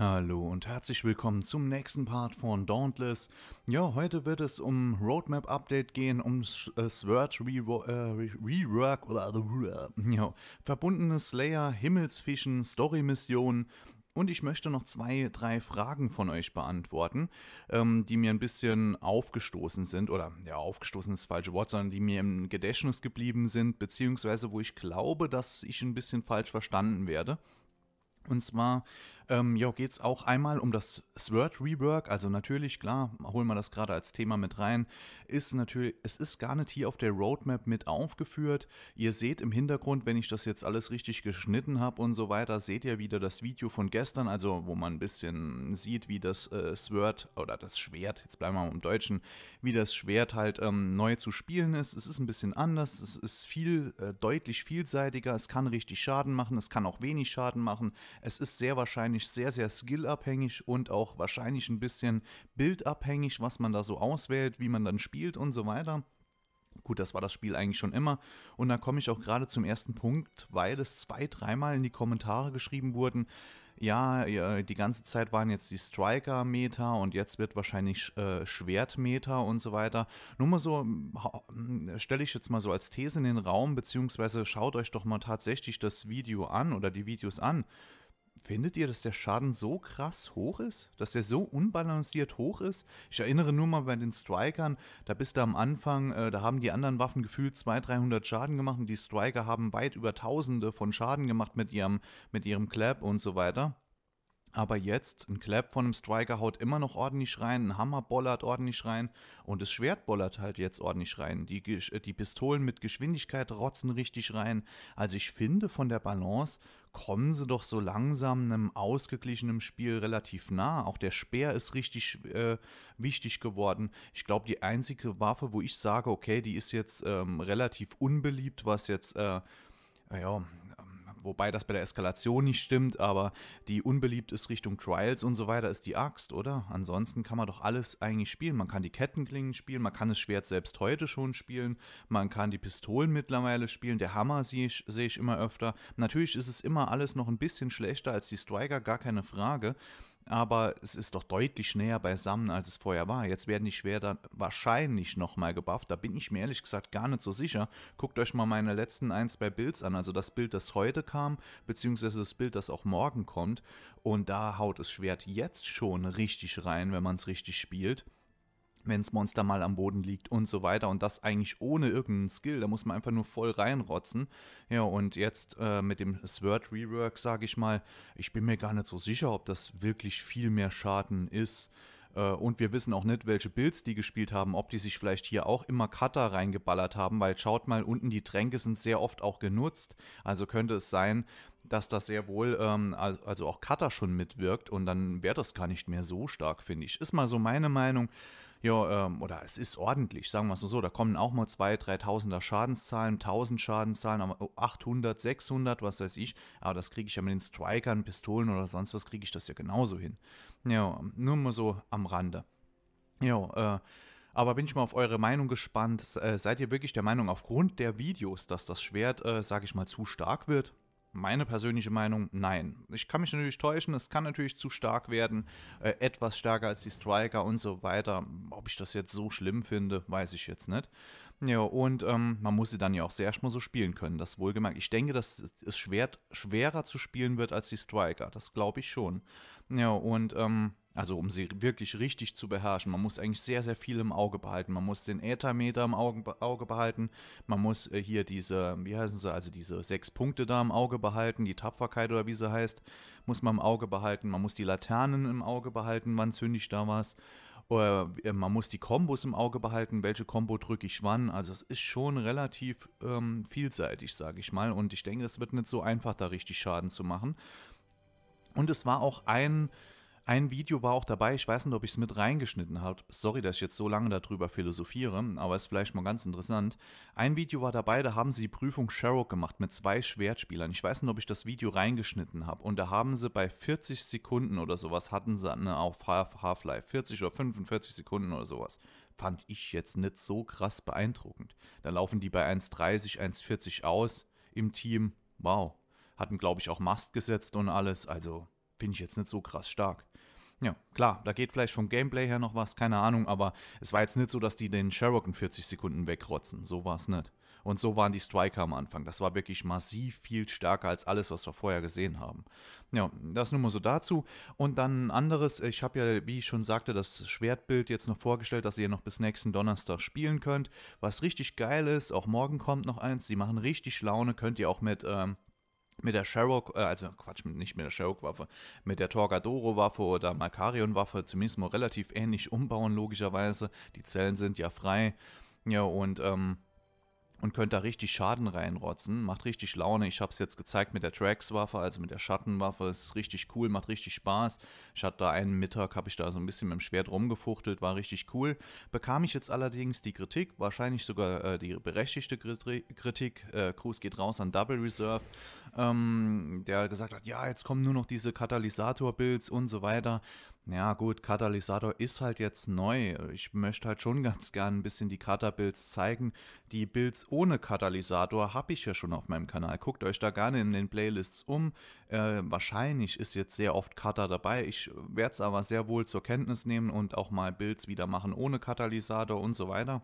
Hallo und herzlich willkommen zum nächsten Part von Dauntless. Ja, heute wird es um Roadmap Update gehen, um äh, Sword Rework, äh, Rework ja, verbundene Slayer, Himmelsfischen, Story-Missionen. Und ich möchte noch zwei, drei Fragen von euch beantworten, ähm, die mir ein bisschen aufgestoßen sind, oder ja, aufgestoßen ist das falsche Wort, sondern die mir im Gedächtnis geblieben sind, beziehungsweise wo ich glaube, dass ich ein bisschen falsch verstanden werde. Und zwar ähm, ja, geht es auch einmal um das Sword Rework. Also natürlich, klar, holen wir das gerade als Thema mit rein. Ist natürlich, es ist gar nicht hier auf der Roadmap mit aufgeführt. Ihr seht im Hintergrund, wenn ich das jetzt alles richtig geschnitten habe und so weiter, seht ihr wieder das Video von gestern, also wo man ein bisschen sieht, wie das äh, Sword oder das Schwert, jetzt bleiben wir mal im Deutschen, wie das Schwert halt ähm, neu zu spielen ist. Es ist ein bisschen anders, es ist viel, äh, deutlich vielseitiger, es kann richtig Schaden machen, es kann auch wenig Schaden machen. Es ist sehr wahrscheinlich natürlich sehr, sehr skillabhängig und auch wahrscheinlich ein bisschen bildabhängig, was man da so auswählt, wie man dann spielt und so weiter. Gut, das war das Spiel eigentlich schon immer. Und da komme ich auch gerade zum ersten Punkt, weil es zwei, dreimal in die Kommentare geschrieben wurden, ja, die ganze Zeit waren jetzt die striker meter und jetzt wird wahrscheinlich äh, schwert meter und so weiter. Nur mal so, stelle ich jetzt mal so als These in den Raum, beziehungsweise schaut euch doch mal tatsächlich das Video an oder die Videos an Findet ihr, dass der Schaden so krass hoch ist? Dass der so unbalanciert hoch ist? Ich erinnere nur mal bei den Strikern, da bist du am Anfang, äh, da haben die anderen Waffen gefühlt 200, 300 Schaden gemacht und die Striker haben weit über Tausende von Schaden gemacht mit ihrem, mit ihrem Clap und so weiter. Aber jetzt, ein Clap von einem Striker haut immer noch ordentlich rein, ein Hammer bollert ordentlich rein und das Schwert bollert halt jetzt ordentlich rein. Die, äh, die Pistolen mit Geschwindigkeit rotzen richtig rein. Also ich finde, von der Balance kommen sie doch so langsam einem ausgeglichenen Spiel relativ nah. Auch der Speer ist richtig äh, wichtig geworden. Ich glaube, die einzige Waffe, wo ich sage, okay, die ist jetzt ähm, relativ unbeliebt, was jetzt... Äh, ja, wobei das bei der Eskalation nicht stimmt, aber die unbeliebt ist Richtung Trials und so weiter, ist die Axt, oder? Ansonsten kann man doch alles eigentlich spielen. Man kann die Kettenklingen spielen, man kann das Schwert selbst heute schon spielen, man kann die Pistolen mittlerweile spielen, der Hammer sehe ich, seh ich immer öfter. Natürlich ist es immer alles noch ein bisschen schlechter als die Striker, gar keine Frage, aber es ist doch deutlich näher beisammen, als es vorher war. Jetzt werden die Schwerter wahrscheinlich nochmal gebufft. Da bin ich mir ehrlich gesagt gar nicht so sicher. Guckt euch mal meine letzten ein, zwei Builds an. Also das Bild, das heute kam, beziehungsweise das Bild, das auch morgen kommt. Und da haut das Schwert jetzt schon richtig rein, wenn man es richtig spielt wenn das Monster mal am Boden liegt und so weiter. Und das eigentlich ohne irgendeinen Skill. Da muss man einfach nur voll reinrotzen. Ja, und jetzt äh, mit dem Sword Rework, sage ich mal, ich bin mir gar nicht so sicher, ob das wirklich viel mehr Schaden ist. Äh, und wir wissen auch nicht, welche Builds die gespielt haben, ob die sich vielleicht hier auch immer Cutter reingeballert haben, weil schaut mal, unten die Tränke sind sehr oft auch genutzt. Also könnte es sein, dass das sehr wohl, ähm, also auch Cutter schon mitwirkt und dann wäre das gar nicht mehr so stark, finde ich. Ist mal so meine Meinung ja, ähm, oder es ist ordentlich, sagen wir es mal so, da kommen auch mal 2.000, 3.000er Schadenszahlen, 1.000 Schadenszahlen, 800, 600, was weiß ich, aber das kriege ich ja mit den Strikern, Pistolen oder sonst was, kriege ich das ja genauso hin. Ja, nur mal so am Rande. Ja, äh, aber bin ich mal auf eure Meinung gespannt. Äh, seid ihr wirklich der Meinung, aufgrund der Videos, dass das Schwert, äh, sag ich mal, zu stark wird? Meine persönliche Meinung, nein. Ich kann mich natürlich täuschen, es kann natürlich zu stark werden, äh, etwas stärker als die Striker und so weiter. Ob ich das jetzt so schlimm finde, weiß ich jetzt nicht. Ja, und ähm, man muss sie dann ja auch sehr erstmal so spielen können, das wohlgemerkt. Ich denke, dass es schwer, schwerer zu spielen wird als die Striker, das glaube ich schon. Ja, und ähm, also um sie wirklich richtig zu beherrschen, man muss eigentlich sehr, sehr viel im Auge behalten. Man muss den Äthermeter im Auge, behalten. Man muss äh, hier diese, wie heißen sie, also diese sechs Punkte da im Auge behalten, die Tapferkeit oder wie sie heißt, muss man im Auge behalten. Man muss die Laternen im Auge behalten, wann zünde ich da was. Oder äh, man muss die Kombos im Auge behalten, welche Kombo drücke ich wann. Also es ist schon relativ ähm, vielseitig, sage ich mal. Und ich denke, es wird nicht so einfach, da richtig Schaden zu machen. Und es war auch ein ein Video war auch dabei, ich weiß nicht, ob ich es mit reingeschnitten habe. Sorry, dass ich jetzt so lange darüber philosophiere, aber ist vielleicht mal ganz interessant. Ein Video war dabei, da haben sie die Prüfung Sherrock gemacht mit zwei Schwertspielern. Ich weiß nicht, ob ich das Video reingeschnitten habe. Und da haben sie bei 40 Sekunden oder sowas hatten sie eine auf Half-Life. 40 oder 45 Sekunden oder sowas. Fand ich jetzt nicht so krass beeindruckend. Da laufen die bei 1,30, 1,40 aus im Team. Wow. Hatten, glaube ich, auch Mast gesetzt und alles. Also finde ich jetzt nicht so krass stark. Ja, klar, da geht vielleicht vom Gameplay her noch was, keine Ahnung, aber es war jetzt nicht so, dass die den Sherrock in 40 Sekunden wegrotzen. So war es nicht. Und so waren die Striker am Anfang. Das war wirklich massiv viel stärker als alles, was wir vorher gesehen haben. Ja, das nur mal so dazu. Und dann ein anderes, ich habe ja, wie ich schon sagte, das Schwertbild jetzt noch vorgestellt, dass ihr noch bis nächsten Donnerstag spielen könnt. Was richtig geil ist, auch morgen kommt noch eins, sie machen richtig Laune, könnt ihr auch mit ähm, mit der Sherrock, äh, also Quatsch, nicht mit der Sherrock-Waffe, mit der Torgadoro-Waffe oder Makarion-Waffe zumindest mal relativ ähnlich umbauen, logischerweise. Die Zellen sind ja frei. Ja, und ähm, und könnt da richtig Schaden reinrotzen. Macht richtig Laune. Ich habe es jetzt gezeigt mit der Trax-Waffe, also mit der Schattenwaffe. Ist richtig cool, macht richtig Spaß. Ich hatte da einen Mittag, habe ich da so ein bisschen mit dem Schwert rumgefuchtelt, war richtig cool. Bekam ich jetzt allerdings die Kritik, wahrscheinlich sogar äh, die berechtigte Kritik. Äh, Cruz geht raus an Double Reserve, ähm, der gesagt hat, ja, jetzt kommen nur noch diese Katalysator-Builds und so weiter ja gut, Katalysator ist halt jetzt neu. Ich möchte halt schon ganz gern ein bisschen die Kata-Builds zeigen. Die Builds ohne Katalysator habe ich ja schon auf meinem Kanal. Guckt euch da gerne in den Playlists um. Äh, wahrscheinlich ist jetzt sehr oft Kata dabei. Ich werde es aber sehr wohl zur Kenntnis nehmen und auch mal Builds wieder machen ohne Katalysator und so weiter.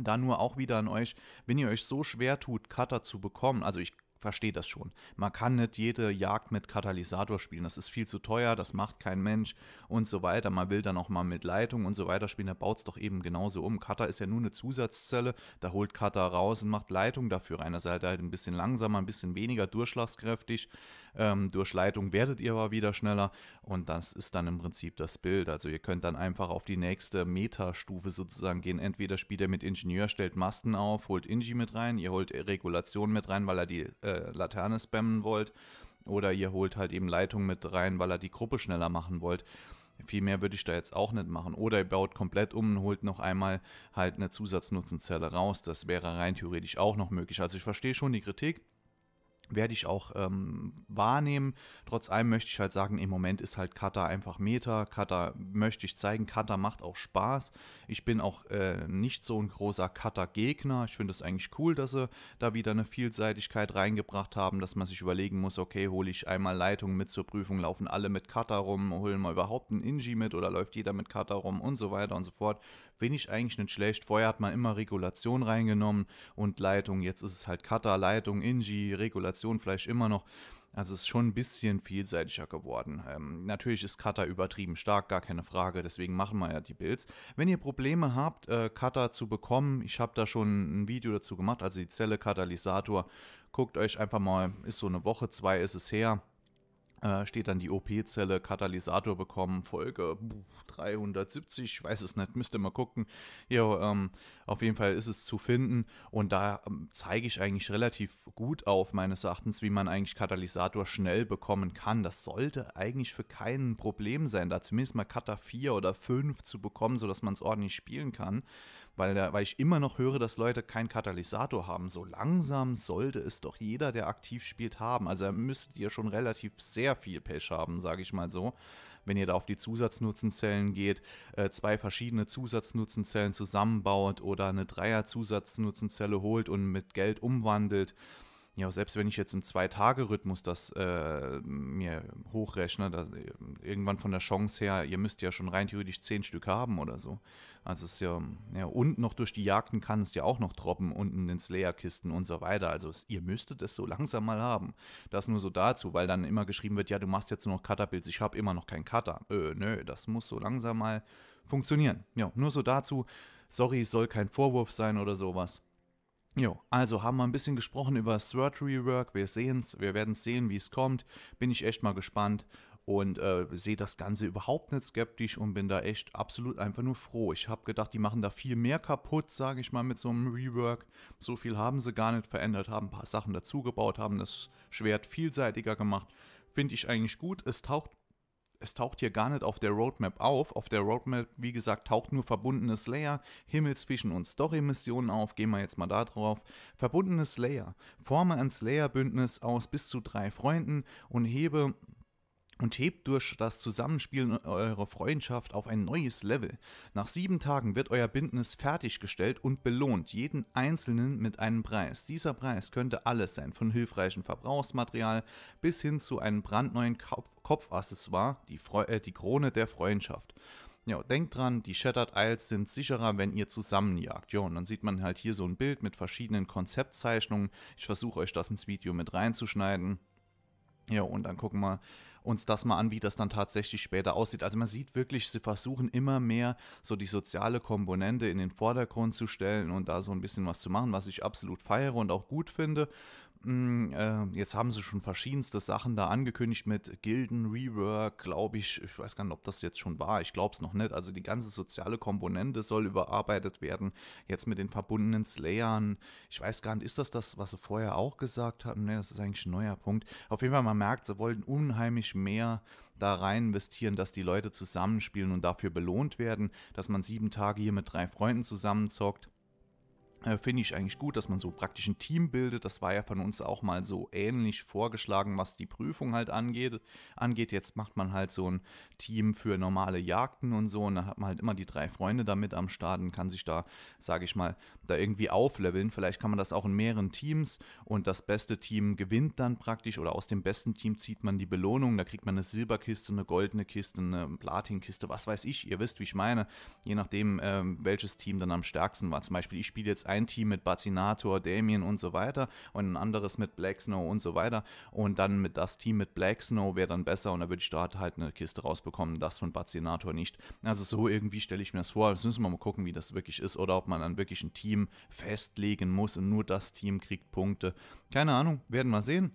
Da nur auch wieder an euch, wenn ihr euch so schwer tut, Cutter zu bekommen, also ich verstehe das schon. Man kann nicht jede Jagd mit Katalysator spielen. Das ist viel zu teuer, das macht kein Mensch und so weiter. Man will dann auch mal mit Leitung und so weiter spielen. Da baut es doch eben genauso um. Cutter ist ja nur eine Zusatzzelle. Da holt Cutter raus und macht Leitung dafür rein. Das ist halt ein bisschen langsamer, ein bisschen weniger durchschlagskräftig. Ähm, durch Leitung werdet ihr aber wieder schneller und das ist dann im Prinzip das Bild. Also ihr könnt dann einfach auf die nächste Metastufe sozusagen gehen. Entweder spielt ihr mit Ingenieur, stellt Masten auf, holt Ingi mit rein, ihr holt Regulation mit rein, weil er die äh, Laterne spammen wollt oder ihr holt halt eben Leitung mit rein, weil er die Gruppe schneller machen wollt. Viel mehr würde ich da jetzt auch nicht machen. Oder ihr baut komplett um und holt noch einmal halt eine Zusatznutzenzelle raus. Das wäre rein theoretisch auch noch möglich. Also ich verstehe schon die Kritik werde ich auch ähm, wahrnehmen. Trotz allem möchte ich halt sagen, im Moment ist halt Kata einfach Meta. Kata möchte ich zeigen, Kata macht auch Spaß. Ich bin auch äh, nicht so ein großer Kata-Gegner. Ich finde es eigentlich cool, dass sie da wieder eine Vielseitigkeit reingebracht haben, dass man sich überlegen muss, okay, hole ich einmal Leitung mit zur Prüfung, laufen alle mit Kata rum, holen wir überhaupt einen Inji mit oder läuft jeder mit Kata rum und so weiter und so fort. Finde ich eigentlich nicht schlecht. Vorher hat man immer Regulation reingenommen und Leitung. Jetzt ist es halt Kata, Leitung, Inji, Regulation Kombination vielleicht immer noch. Also es ist schon ein bisschen vielseitiger geworden. Ähm, natürlich ist Cutter übertrieben stark, gar keine Frage, deswegen machen wir ja die Builds. Wenn ihr Probleme habt, äh, Cutter zu bekommen, ich habe da schon ein Video dazu gemacht, also die Zelle Katalysator, guckt euch einfach mal, ist so eine Woche, zwei ist es her. Äh, steht dann die OP-Zelle, Katalysator bekommen, Folge 370, ich weiß es nicht, müsst ihr mal gucken. Jo, ähm, auf jeden Fall ist es zu finden und da ähm, zeige ich eigentlich relativ gut auf, meines Erachtens, wie man eigentlich Katalysator schnell bekommen kann. Das sollte eigentlich für kein Problem sein, da zumindest mal Kata 4 oder 5 zu bekommen, sodass man es ordentlich spielen kann weil, da, weil ich immer noch höre, dass Leute keinen Katalysator haben. So langsam sollte es doch jeder, der aktiv spielt, haben. Also müsst ihr schon relativ sehr viel Pech haben, sage ich mal so. Wenn ihr da auf die Zusatznutzenzellen geht, äh, zwei verschiedene Zusatznutzenzellen zusammenbaut oder eine Dreier-Zusatznutzenzelle holt und mit Geld umwandelt ja, selbst wenn ich jetzt im Zwei-Tage-Rhythmus das äh, mir hochrechne, da, irgendwann von der Chance her, ihr müsst ja schon rein theoretisch zehn Stück haben oder so. Also es ist ja, ja, und noch durch die Jagden kann es ja auch noch droppen, unten in den Slayer-Kisten und so weiter. Also es, ihr müsstet es so langsam mal haben. Das nur so dazu, weil dann immer geschrieben wird, ja, du machst jetzt nur noch Cutter-Builds, ich habe immer noch keinen Cutter. Äh, nö, das muss so langsam mal funktionieren. Ja, nur so dazu. Sorry, soll kein Vorwurf sein oder sowas. Jo, also haben wir ein bisschen gesprochen über das Third Rework. Wir sehen's, wir werden sehen, wie es kommt. Bin ich echt mal gespannt und äh, sehe das Ganze überhaupt nicht skeptisch und bin da echt absolut einfach nur froh. Ich habe gedacht, die machen da viel mehr kaputt, sage ich mal, mit so einem Rework. So viel haben sie gar nicht verändert, haben ein paar Sachen dazugebaut, haben das Schwert vielseitiger gemacht. Finde ich eigentlich gut. Es taucht es taucht hier gar nicht auf der Roadmap auf. Auf der Roadmap, wie gesagt, taucht nur verbundenes Layer, Himmelsfischen und Story-Missionen auf. Gehen wir jetzt mal da drauf. Verbundenes Layer. Forme ein slayer bündnis aus bis zu drei Freunden und hebe und hebt durch das Zusammenspielen eurer Freundschaft auf ein neues Level. Nach sieben Tagen wird euer Bündnis fertiggestellt und belohnt jeden einzelnen mit einem Preis. Dieser Preis könnte alles sein, von hilfreichem Verbrauchsmaterial bis hin zu einem brandneuen Kopfaccessoire, die, äh, die, Krone der Freundschaft. Ja, denkt dran, die Shattered Isles sind sicherer, wenn ihr zusammenjagt. Ja, und dann sieht man halt hier so ein Bild mit verschiedenen Konzeptzeichnungen. Ich versuche euch das ins Video mit reinzuschneiden. Ja, und dann gucken wir mal uns das mal an, wie das dann tatsächlich später aussieht. Also man sieht wirklich, sie versuchen immer mehr so die soziale Komponente in den Vordergrund zu stellen und da so ein bisschen was zu machen, was ich absolut feiere und auch gut finde mh, hm, äh, jetzt haben sie schon verschiedenste Sachen da angekündigt mit Gilden, Rework, glaube ich. Ich weiß gar nicht, ob das jetzt schon war. Ich glaube es noch nicht. Also die ganze soziale Komponente soll überarbeitet werden. Jetzt mit den verbundenen Slayern. Ich weiß gar nicht, ist das das, was sie vorher auch gesagt haben? Ne, das ist eigentlich ein neuer Punkt. Auf jeden Fall, man merkt, sie wollten unheimlich mehr da rein investieren, dass die Leute zusammenspielen und dafür belohnt werden, dass man sieben Tage hier mit drei Freunden zusammenzockt äh, finde ich eigentlich gut, dass man so praktisch ein Team bildet. Das war ja von uns auch mal so ähnlich vorgeschlagen, was die Prüfung halt angeht. angeht. Jetzt macht man halt so ein Team für normale Jagden und so. Und dann hat man halt immer die drei Freunde da mit am Start und kann sich da, sage ich mal, da irgendwie aufleveln. Vielleicht kann man das auch in mehreren Teams und das beste Team gewinnt dann praktisch oder aus dem besten Team zieht man die Belohnung. Da kriegt man eine Silberkiste, eine goldene Kiste, eine Platinkiste, was weiß ich. Ihr wisst, wie ich meine. Je nachdem, ähm, welches Team dann am stärksten war. Zum Beispiel, ich spiele jetzt ein ein Team mit Bazzinator, Damien und so weiter und ein anderes mit Black Snow und so weiter. Und dann mit das Team mit Black Snow wäre dann besser und da würde ich da halt eine Kiste rausbekommen, das von Bazzinator nicht. Also so irgendwie stelle ich mir das vor. Das müssen wir mal gucken, wie das wirklich ist oder ob man dann wirklich ein Team festlegen muss und nur das Team kriegt Punkte. Keine Ahnung, werden wir sehen.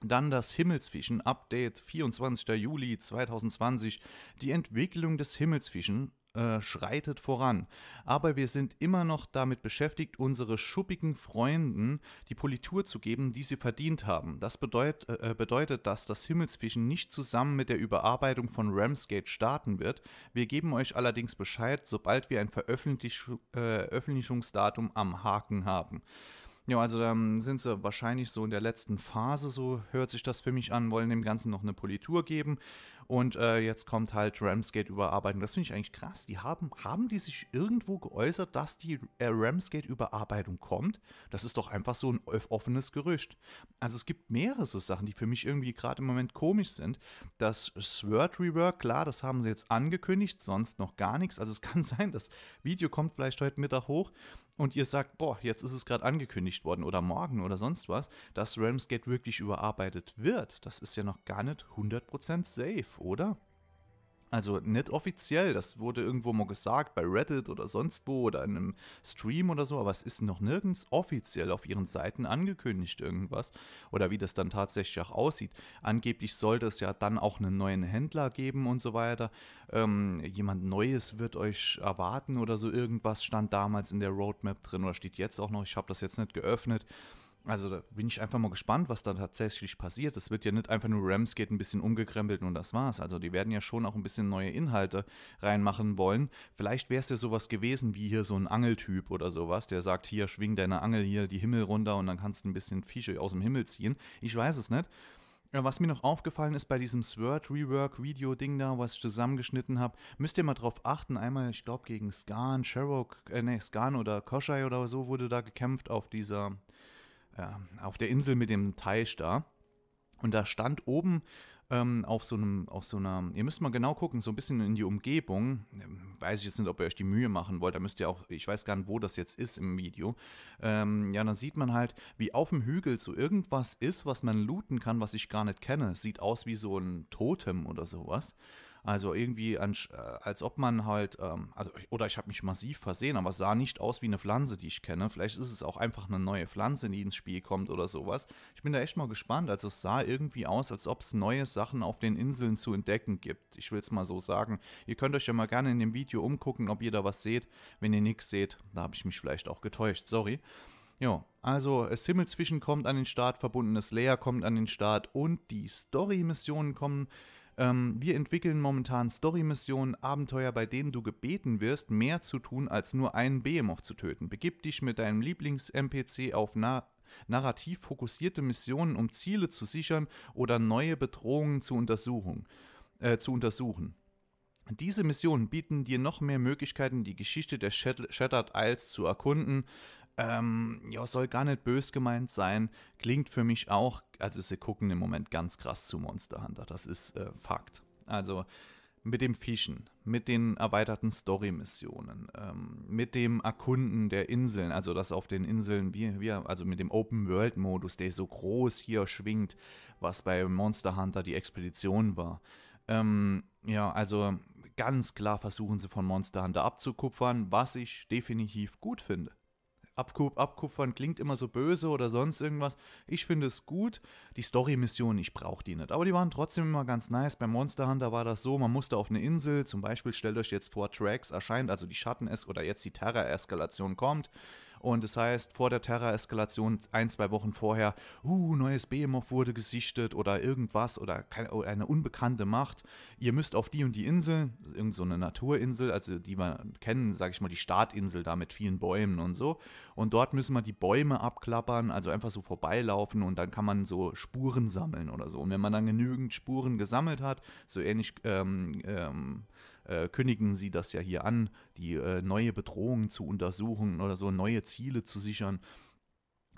Dann das Himmelsfischen Update 24. Juli 2020. Die Entwicklung des Himmelsfischen äh, schreitet voran. Aber wir sind immer noch damit beschäftigt, unsere schuppigen Freunden die Politur zu geben, die sie verdient haben. Das bedeut, äh, äh bedeutet, dass das Himmelsfischen nicht zusammen mit der Überarbeitung von Ramsgate starten wird. Wir geben euch allerdings Bescheid, sobald wir ein Veröffentlichungsdatum äh, am Haken haben. Ja, also dann sind sie wahrscheinlich so in der letzten Phase, so hört sich das für mich an, wollen dem Ganzen noch eine Politur geben. Und äh, jetzt kommt halt Ramsgate Überarbeitung. Das finde ich eigentlich krass. Die haben, haben die sich irgendwo geäußert, dass die äh, Ramsgate Überarbeitung kommt? Das ist doch einfach so ein offenes Gerücht. Also es gibt mehrere so Sachen, die für mich irgendwie gerade im Moment komisch sind. Das Sword Rework, klar, das haben sie jetzt angekündigt, sonst noch gar nichts. Also es kann sein, das Video kommt vielleicht heute Mittag hoch und ihr sagt, boah, jetzt ist es gerade angekündigt worden oder morgen oder sonst was, dass Ramsgate wirklich überarbeitet wird, das ist ja noch gar nicht 100% safe, oder? Also nicht offiziell, das wurde irgendwo mal gesagt, bei Reddit oder sonst wo oder in einem Stream oder so, aber es ist noch nirgends offiziell auf ihren Seiten angekündigt irgendwas oder wie das dann tatsächlich auch aussieht. Angeblich sollte es ja dann auch einen neuen Händler geben und so weiter. Ähm, jemand Neues wird euch erwarten oder so irgendwas stand damals in der Roadmap drin oder steht jetzt auch noch, ich habe das jetzt nicht geöffnet. Also da bin ich einfach mal gespannt, was da tatsächlich passiert. Es wird ja nicht einfach nur Ramsgate ein bisschen umgekrempelt und das war's. Also die werden ja schon auch ein bisschen neue Inhalte reinmachen wollen. Vielleicht wäre es ja sowas gewesen wie hier so ein Angeltyp oder sowas, der sagt, hier schwing deine Angel hier die Himmel runter und dann kannst du ein bisschen Fische aus dem Himmel ziehen. Ich weiß es nicht. Was mir noch aufgefallen ist bei diesem Sword Rework Video Ding da, was ich zusammengeschnitten habe, müsst ihr mal drauf achten. Einmal, ich glaube, gegen Scan, Sherrock, äh, nee, Scan oder Koschei oder so wurde da gekämpft auf dieser auf der Insel mit dem Teich da. Und da stand oben ähm, auf so einem, auf so einer, ihr müsst mal genau gucken, so ein bisschen in die Umgebung. Ähm, weiß ich jetzt nicht, ob ihr euch die Mühe machen wollt, da müsst ihr auch, ich weiß gar nicht, wo das jetzt ist im Video. Ähm, ja, dann sieht man halt, wie auf dem Hügel so irgendwas ist, was man looten kann, was ich gar nicht kenne. Sieht aus wie so ein Totem oder sowas. Also irgendwie, äh, als ob man halt, ähm, also, oder ich habe mich massiv versehen, aber es sah nicht aus wie eine Pflanze, die ich kenne. Vielleicht ist es auch einfach eine neue Pflanze, die ins Spiel kommt oder sowas. Ich bin da echt mal gespannt. Also es sah irgendwie aus, als ob es neue Sachen auf den Inseln zu entdecken gibt. Ich will es mal so sagen. Ihr könnt euch ja mal gerne in dem Video umgucken, ob ihr da was seht. Wenn ihr nichts seht, da habe ich mich vielleicht auch getäuscht. Sorry. Ja, also äh, Simmel zwischen kommt an den Start, verbundenes Leer kommt an den Start und die Story-Missionen kommen ähm, wir entwickeln momentan Story-Missionen, Abenteuer, bei denen du gebeten wirst, mehr zu tun, als nur einen Behemoth zu töten. Begib dich mit deinem lieblings mpc auf na narrativ fokussierte Missionen, um Ziele zu sichern oder neue Bedrohungen zu Äh, zu untersuchen. Diese Missionen bieten dir noch mehr Möglichkeiten, die Geschichte der Shattered Isles zu erkunden, ähm, ja, soll gar nicht bös gemeint sein, klingt für mich auch, also sie gucken im Moment ganz krass zu Monster Hunter, das ist äh, Fakt. Also mit dem Fischen, mit den erweiterten Story-Missionen, ähm, mit dem Erkunden der Inseln, also dass auf den Inseln, wie, wie, also mit dem Open-World-Modus, der so groß hier schwingt, was bei Monster Hunter die Expedition war. Ähm, ja, also ganz klar versuchen sie von Monster Hunter abzukupfern, was ich definitiv gut finde. Abkup abkupfern klingt immer so böse oder sonst irgendwas. Ich finde es gut. Die Story-Missionen, ich brauche die nicht. Aber die waren trotzdem immer ganz nice. Bei Monster Hunter war das so, man musste auf eine Insel, zum Beispiel stellt euch jetzt vor, Tracks erscheint, also die schatten eskalation oder jetzt die Terra-Eskalation kommt. Und das heißt, vor der Terra-Eskalation, ein, zwei Wochen vorher, uh, neues Behemoth wurde gesichtet oder irgendwas oder, keine, oh, eine unbekannte Macht. Ihr müsst auf die und die Insel, irgendeine so Naturinsel, also die wir kennen, sage ich mal, die Startinsel da mit vielen Bäumen und so. Und dort müssen wir die Bäume abklappern, also einfach so vorbeilaufen und dann kann man so Spuren sammeln oder so. Und wenn man dann genügend Spuren gesammelt hat, so ähnlich ähm, ähm, äh, kündigen sie das ja hier an, die äh, neue Bedrohung zu untersuchen oder so neue Ziele zu sichern.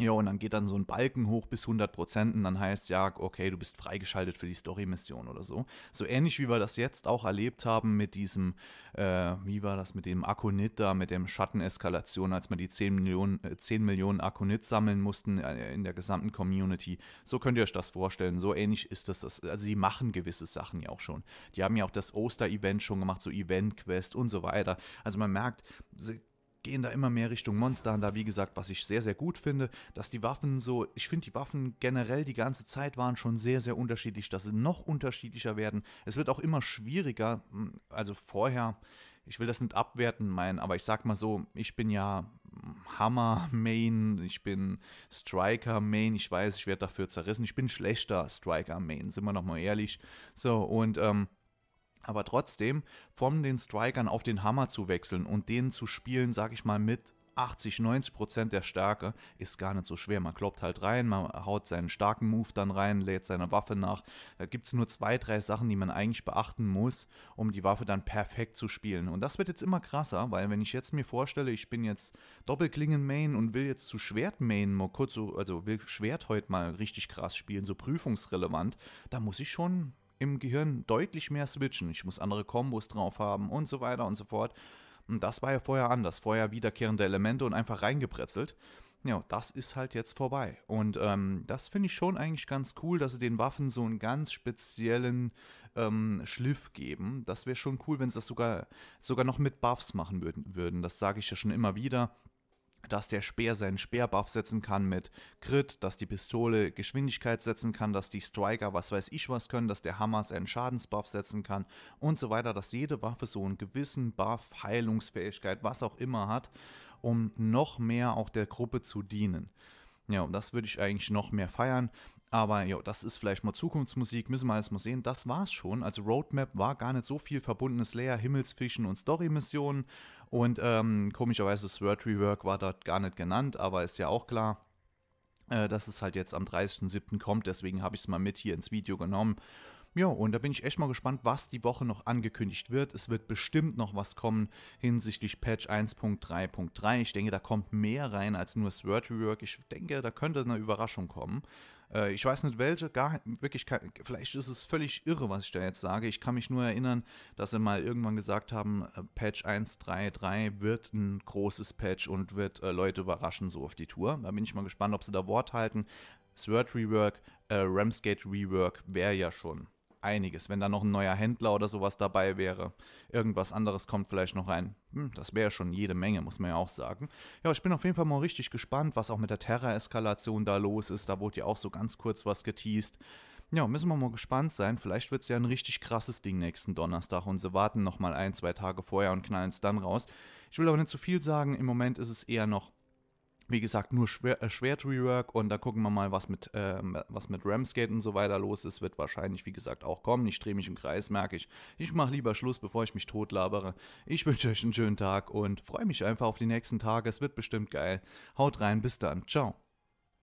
Ja, und dann geht dann so ein Balken hoch bis 100 Prozent und dann heißt ja, okay, du bist freigeschaltet für die Story-Mission oder so. So ähnlich wie wir das jetzt auch erlebt haben mit diesem, äh, wie war das, mit dem Akonit da, mit dem Schatteneskalation, als wir die 10 Millionen, äh, 10 Millionen Akonit sammeln mussten äh, in der gesamten Community. So könnt ihr euch das vorstellen. So ähnlich ist das. das also die machen gewisse Sachen ja auch schon. Die haben ja auch das Oster-Event schon gemacht, so Event-Quest und so weiter. Also man merkt, sie gehen da immer mehr Richtung Monster Hunter, wie gesagt, was ich sehr, sehr gut finde, dass die Waffen so, ich finde die Waffen generell die ganze Zeit waren schon sehr, sehr unterschiedlich, dass sie noch unterschiedlicher werden. Es wird auch immer schwieriger, hm, also vorher, ich will das nicht abwerten meinen, aber ich sag mal so, ich bin ja hm, Hammer Main, ich bin Striker Main, ich weiß, ich werde dafür zerrissen, ich bin schlechter Striker Main, sind wir nochmal ehrlich. So, und ähm, aber trotzdem, von den Strikern auf den Hammer zu wechseln und den zu spielen, sag ich mal, mit 80, 90 Prozent der Stärke ist gar nicht so schwer. Man kloppt halt rein, man haut seinen starken Move dann rein, lädt seine Waffe nach. Da gibt es nur zwei, drei Sachen, die man eigentlich beachten muss, um die Waffe dann perfekt zu spielen. Und das wird jetzt immer krasser, weil wenn ich jetzt mir vorstelle, ich bin jetzt Doppelklingen-Main und will jetzt zu Schwert-Main mal kurz so, also will Schwert heute mal richtig krass spielen, so prüfungsrelevant, da muss ich schon im Gehirn deutlich mehr switchen. Ich muss andere Kombos drauf haben und so weiter und so fort. Und das war ja vorher anders. Vorher wiederkehrende Elemente und einfach reingepretzelt. Ja, das ist halt jetzt vorbei. Und ähm, das finde ich schon eigentlich ganz cool, dass sie den Waffen so einen ganz speziellen ähm, Schliff geben. Das wäre schon cool, wenn sie das sogar, sogar noch mit Buffs machen würden. würden. Das sage ich ja schon immer wieder dass der Speer seinen Speerbuff setzen kann mit Crit, dass die Pistole Geschwindigkeit setzen kann, dass die Striker was weiß ich was können, dass der Hammer seinen Schadensbuff setzen kann und so weiter, dass jede Waffe so einen gewissen Buff, Heilungsfähigkeit, was auch immer hat, um noch mehr auch der Gruppe zu dienen. Ja, und das würde ich eigentlich noch mehr feiern. Aber ja, das ist vielleicht mal Zukunftsmusik, müssen wir alles mal sehen. Das war's schon. Also Roadmap war gar nicht so viel verbundenes Layer, Himmelsfischen und Story-Missionen. Und ähm, komischerweise Sword Rework war dort gar nicht genannt, aber ist ja auch klar, äh, dass es halt jetzt am 30.07. kommt. Deswegen habe ich es mal mit hier ins Video genommen. Ja, und da bin ich echt mal gespannt, was die Woche noch angekündigt wird. Es wird bestimmt noch was kommen hinsichtlich Patch 1.3.3. Ich denke, da kommt mehr rein als nur Sword Rework. Ich denke, da könnte eine Überraschung kommen. Äh, ich weiß nicht welche, gar wirklich, vielleicht ist es völlig irre, was ich da jetzt sage. Ich kann mich nur erinnern, dass sie mal irgendwann gesagt haben, äh, Patch 1.3.3 wird ein großes Patch und wird äh, Leute überraschen so auf die Tour. Da bin ich mal gespannt, ob sie da Wort halten. Sword Rework, äh, Ramsgate Rework wäre ja schon einiges, wenn da noch ein neuer Händler oder sowas dabei wäre. Irgendwas anderes kommt vielleicht noch rein. Hm, das wäre schon jede Menge, muss man ja auch sagen. Ja, ich bin auf jeden Fall mal richtig gespannt, was auch mit der Terra-Eskalation da los ist. Da wurde ja auch so ganz kurz was geteased. Ja, müssen wir mal gespannt sein. Vielleicht wird es ja ein richtig krasses Ding nächsten Donnerstag und sie warten nochmal ein, zwei Tage vorher und knallen es dann raus. Ich will aber nicht zu viel sagen. Im Moment ist es eher noch wie gesagt, nur äh, Schwert-Rework und da gucken wir mal, was mit, äh, was mit Ramsgate und so weiter los ist. Wird wahrscheinlich, wie gesagt, auch kommen. Ich drehe mich im Kreis, merke ich. Ich mache lieber Schluss, bevor ich mich totlabere. Ich wünsche euch einen schönen Tag und freue mich einfach auf die nächsten Tage. Es wird bestimmt geil. Haut rein, bis dann. Ciao.